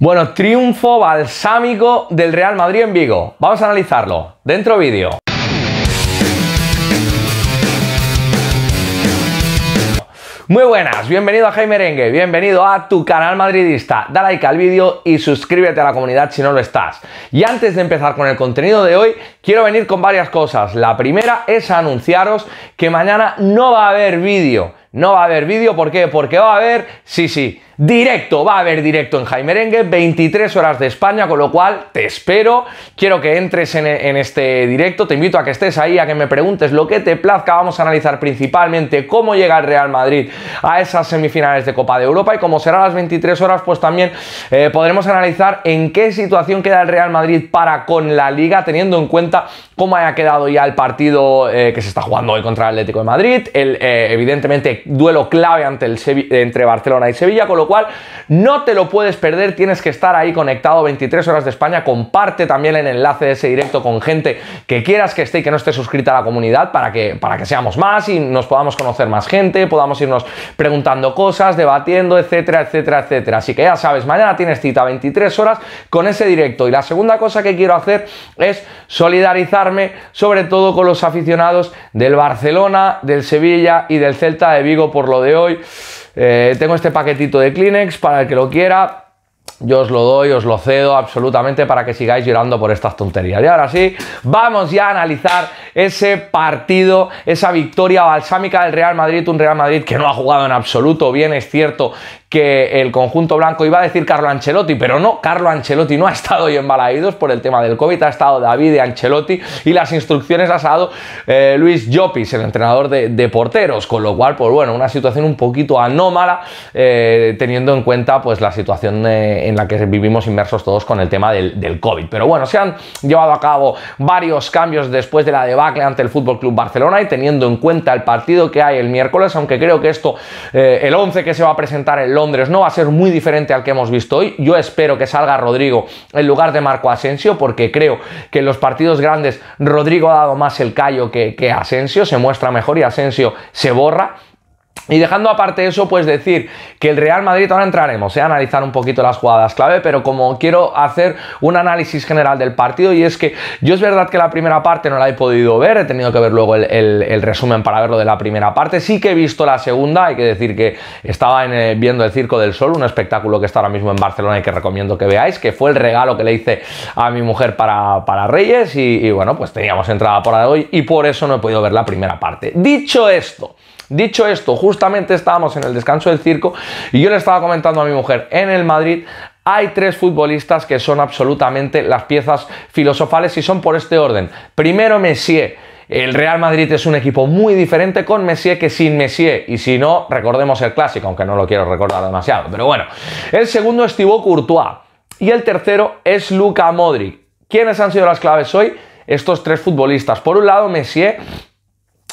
Bueno, triunfo balsámico del Real Madrid en Vigo. Vamos a analizarlo. Dentro vídeo. Muy buenas, bienvenido a Jaime Merengue, bienvenido a tu canal madridista. Da like al vídeo y suscríbete a la comunidad si no lo estás. Y antes de empezar con el contenido de hoy, quiero venir con varias cosas. La primera es anunciaros que mañana no va a haber vídeo. No va a haber vídeo, ¿por qué? Porque va a haber, sí, sí, Directo, va a haber directo en Jaime Jaimerengue, 23 horas de España, con lo cual te espero. Quiero que entres en, este directo, te invito a que estés ahí, a que me preguntes lo que te plazca. Vamos a analizar principalmente cómo llega el Real Madrid a esas semifinales de Copa de Europa y como será las 23 horas, pues también eh, podremos analizar en qué situación queda el Real Madrid para con la liga, teniendo en cuenta cómo haya quedado ya el partido eh, que se está jugando hoy contra el Atlético de Madrid, el eh, evidentemente duelo clave ante el entre Barcelona y Sevilla, con lo cual no te lo puedes perder, tienes que estar ahí conectado 23 horas de España, comparte también el enlace de ese directo con gente que quieras que esté y que no esté suscrita a la comunidad para que, para que seamos más y nos podamos conocer más gente, podamos irnos preguntando cosas, debatiendo, etcétera, etcétera, etcétera. Así que ya sabes, mañana tienes cita 23 horas con ese directo. Y la segunda cosa que quiero hacer es solidarizarme sobre todo con los aficionados del Barcelona, del Sevilla y del Celta de Vigo por lo de hoy. Eh, tengo este paquetito de Kleenex para el que lo quiera. Yo os lo doy, os lo cedo absolutamente para que sigáis llorando por estas tonterías. Y ahora sí, vamos ya a analizar ese partido, esa victoria balsámica del Real Madrid, un Real Madrid que no ha jugado en absoluto bien, es cierto que el conjunto blanco iba a decir Carlo Ancelotti, pero no, Carlo Ancelotti no ha estado hoy en por el tema del COVID, ha estado David y Ancelotti y las instrucciones las ha dado eh, Luis Llopis, el entrenador de, porteros, con lo cual, pues bueno, una situación un poquito anómala eh, teniendo en cuenta pues la situación eh, en la que vivimos inmersos todos con el tema del, COVID. Pero bueno, se han llevado a cabo varios cambios después de la debacle ante el Fútbol Club Barcelona y teniendo en cuenta el partido que hay el miércoles, aunque creo que esto, el once que se va a presentar el Londres no va a ser muy diferente al que hemos visto hoy. Yo espero que salga Rodrigo en lugar de Marco Asensio, porque creo que en los partidos grandes Rodrigo ha dado más el callo que, Asensio, se muestra mejor y Asensio se borra. Y dejando aparte eso, pues decir que el Real Madrid, ahora entraremos eh, a analizar un poquito las jugadas clave, pero como quiero hacer un análisis general del partido, y es que yo es verdad que la primera parte no la he podido ver, he tenido que ver luego el, resumen para verlo de la primera parte, sí que he visto la segunda, hay que decir que estaba eh, viendo el Circo del Sol, un espectáculo que está ahora mismo en Barcelona y que recomiendo que veáis, que fue el regalo que le hice a mi mujer para, Reyes, y, bueno, pues teníamos entrada por hoy y por eso no he podido ver la primera parte. Dicho esto, dicho esto, justo justamente estábamos en el descanso del circo y yo le estaba comentando a mi mujer, en el Madrid hay tres futbolistas que son absolutamente las piezas filosofales y son por este orden. Primero Messier. El Real Madrid es un equipo muy diferente con Messier que sin Messier. Y si no, recordemos el clásico, aunque no lo quiero recordar demasiado. Pero bueno, el segundo es Thibaut Courtois. Y el tercero es Luca Modric. ¿Quiénes han sido las claves hoy? Estos tres futbolistas. Por un lado, Messi...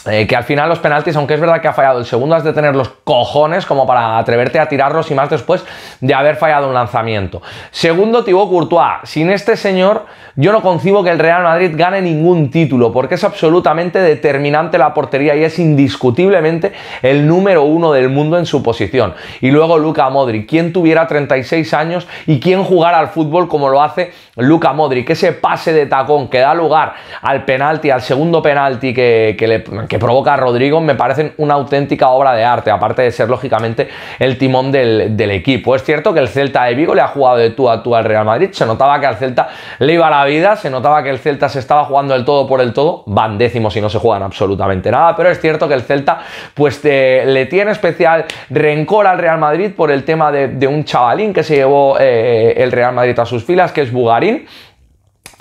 Eh, que al final los penaltis, aunque es verdad que ha fallado el segundo, has de tener los cojones como para atreverte a tirarlos y más después de haber fallado un lanzamiento. Segundo, Thibaut Courtois. Sin este señor, yo no concibo que el Real Madrid gane ningún título, porque es absolutamente determinante la portería y es indiscutiblemente el número uno del mundo en su posición. Y luego Luca Modric, quien tuviera 36 años y quién jugara al fútbol como lo hace Luca que ese pase de tacón que da lugar al penalti, al segundo penalti que, provoca a Rodrigo, me parecen una auténtica obra de arte, aparte de ser lógicamente el timón del, equipo. Es cierto que el Celta de Vigo le ha jugado de tú a tú al Real Madrid, se notaba que al Celta le iba la vida, se notaba que el Celta se estaba jugando el todo por el todo, van décimos y no se juegan absolutamente nada, pero es cierto que el Celta pues le tiene especial rencor al Real Madrid por el tema de, un chavalín que se llevó eh, el Real Madrid a sus filas, que es Bugari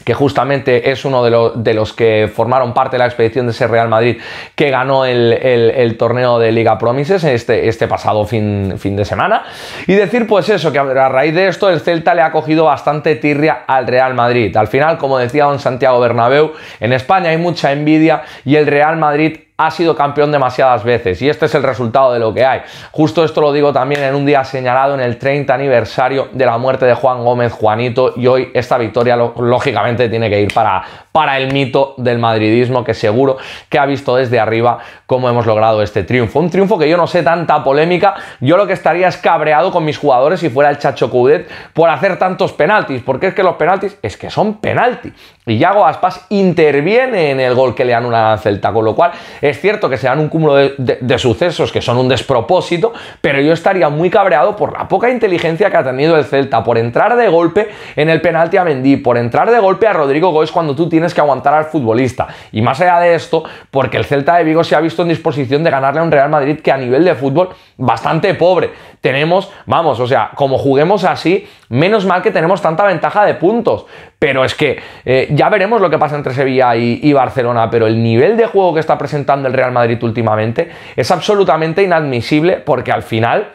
que justamente es uno de, los que formaron parte de la expedición de ese Real Madrid que ganó el, torneo de Liga Promises este, este, pasado fin, fin, de semana. Y decir pues eso, que a raíz de esto el Celta le ha cogido bastante tirria al Real Madrid. Al final, como decía don Santiago Bernabéu, en España hay mucha envidia y el Real Madrid ha sido campeón demasiadas veces y este es el resultado de lo que hay. Justo esto lo digo también en un día señalado en el 30 aniversario de la muerte de Juan Gómez Juanito y hoy esta victoria lógicamente tiene que ir para, para el mito del madridismo que seguro que ha visto desde arriba cómo hemos logrado este triunfo. Un triunfo que yo no sé tanta polémica, yo lo que estaría es cabreado con mis jugadores si fuera el Chacho Coudet por hacer tantos penaltis, porque es que los penaltis es que son penaltis y Yago Aspas interviene en el gol que le anulan al Celta, con lo cual es cierto que se dan un cúmulo de, sucesos que son un despropósito, pero yo estaría muy cabreado por la poca inteligencia que ha tenido el Celta, por entrar de golpe en el penalti a Mendy, por entrar de golpe a Rodrigo Goes cuando tú tienes que aguantar al futbolista. Y más allá de esto, porque el Celta de Vigo se ha visto en disposición de ganarle a un Real Madrid que a nivel de fútbol bastante pobre. Tenemos, vamos, o sea, como juguemos así, menos mal que tenemos tanta ventaja de puntos. Pero es que eh, ya veremos lo que pasa entre Sevilla y, Barcelona, pero el nivel de juego que está presentando el Real Madrid últimamente es absolutamente inadmisible porque al final...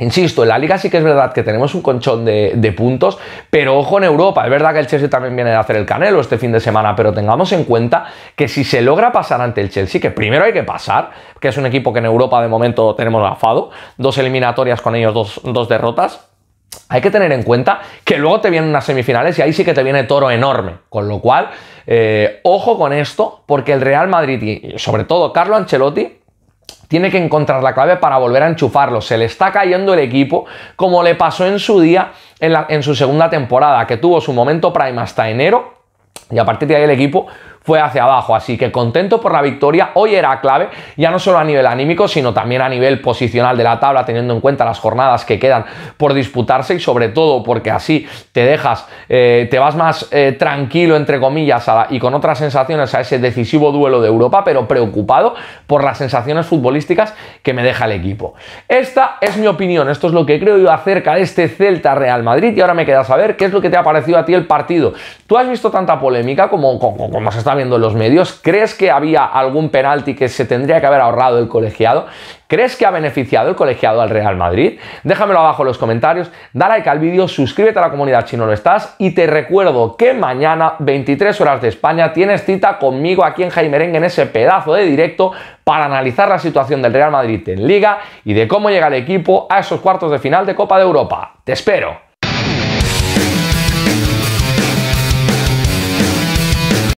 Insisto, en la liga sí que es verdad que tenemos un conchón de, puntos, pero ojo en Europa, es verdad que el Chelsea también viene de hacer el canelo este fin de semana, pero tengamos en cuenta que si se logra pasar ante el Chelsea, que primero hay que pasar, que es un equipo que en Europa de momento tenemos gafado, dos eliminatorias con ellos, dos derrotas, hay que tener en cuenta que luego te vienen unas semifinales y ahí sí que te viene toro enorme. Con lo cual, eh, ojo con esto, porque el Real Madrid y sobre todo Carlo Ancelotti tiene que encontrar la clave para volver a enchufarlo. Se le está cayendo el equipo, como le pasó en su día, en, en su segunda temporada, que tuvo su momento prime hasta enero y a partir de ahí el equipo fue hacia abajo. Así que contento por la victoria. Hoy era clave, ya no solo a nivel anímico, sino también a nivel posicional de la tabla, teniendo en cuenta las jornadas que quedan por disputarse y sobre todo porque así te dejas, eh, te vas más eh, tranquilo, entre comillas, y con otras sensaciones a ese decisivo duelo de Europa, pero preocupado por las sensaciones futbolísticas que me deja el equipo. Esta es mi opinión, esto es lo que creo yo acerca de este Celta Real Madrid y ahora me queda saber qué es lo que te ha parecido a ti el partido. ¿Tú has visto tanta polémica como, como, se está viendo en los medios? ¿Crees que había algún penalti que se tendría que haber ahorrado el colegiado? ¿Crees que ha beneficiado el colegiado al Real Madrid? Déjamelo abajo en los comentarios, da like al vídeo, suscríbete a la comunidad si no lo estás y te recuerdo que mañana, 23 horas de España, tienes cita conmigo aquí en Jaime Rengue en ese pedazo de directo para analizar la situación del Real Madrid en Liga y de cómo llega el equipo a esos cuartos de final de Copa de Europa. ¡Te espero!